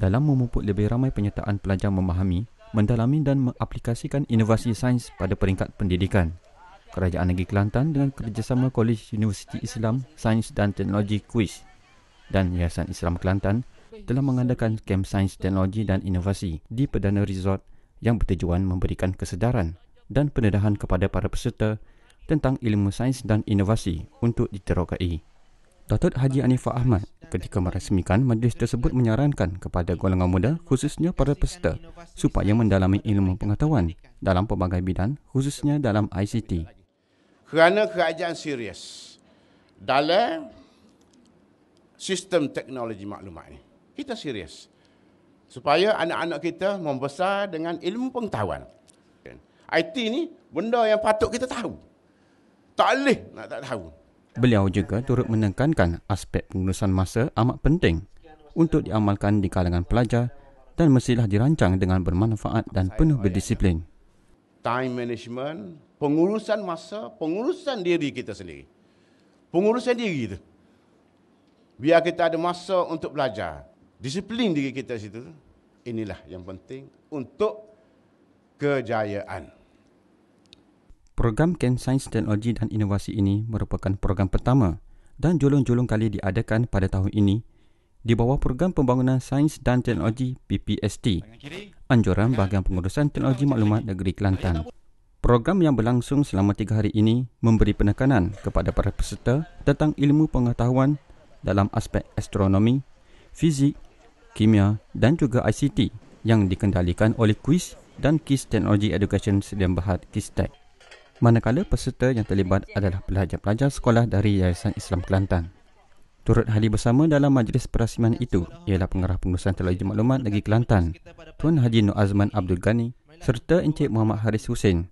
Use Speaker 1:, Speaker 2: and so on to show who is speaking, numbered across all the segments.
Speaker 1: dalam memupuk lebih ramai penyertaan pelajar memahami, mendalami dan mengaplikasikan inovasi sains pada peringkat pendidikan. Kerajaan Negeri Kelantan dengan kerjasama Kolej Universiti Islam Sains dan Teknologi Kuis dan Yayasan Islam Kelantan telah mengadakan kem sains teknologi dan inovasi di Perdana Resort yang bertujuan memberikan kesedaran dan pendedahan kepada para peserta tentang ilmu sains dan inovasi untuk diterokai. Dr. Haji Anifah Ahmad, ketika meresmikan majlis tersebut menyarankan kepada golongan muda khususnya para peserta supaya mendalami ilmu pengetahuan dalam pelbagai bidang khususnya dalam ICT.
Speaker 2: Kerana kerajaan serius dalam sistem teknologi maklumat ini. Kita serius. Supaya anak-anak kita membesar dengan ilmu pengetahuan. IT ini benda yang patut kita tahu. Tak boleh nak tak tahu.
Speaker 1: Beliau juga turut menekankan aspek pengurusan masa amat penting untuk diamalkan di kalangan pelajar dan mestilah dirancang dengan bermanfaat dan penuh berdisiplin.
Speaker 2: Time management, pengurusan masa, pengurusan diri kita sendiri. Pengurusan diri itu. Biar kita ada masa untuk belajar. Disiplin diri kita situ. Inilah yang penting untuk kejayaan.
Speaker 1: Program Ken Sains Teknologi dan Inovasi ini merupakan program pertama dan julung-julung kali diadakan pada tahun ini di bawah Program Pembangunan Sains dan Teknologi PPST, Anjuran Bahagian Pengurusan Teknologi Maklumat Negeri Kelantan. Program yang berlangsung selama tiga hari ini memberi penekanan kepada para peserta tentang ilmu pengetahuan dalam aspek astronomi, fizik, kimia dan juga ICT yang dikendalikan oleh kuis dan kis teknologi education sedang berhad kis manakala peserta yang terlibat adalah pelajar-pelajar sekolah dari Yayasan Islam Kelantan. Turut hadir bersama dalam majlis perasiman itu ialah pengarah pengurusan Teknologi Maklumat Negeri Kelantan, Tuan Haji Nur Azman Abdul Ghani serta Encik Muhammad Haris Hussein,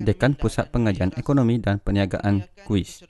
Speaker 1: Dekan Pusat Pengajian Ekonomi dan Perniagaan KUIS.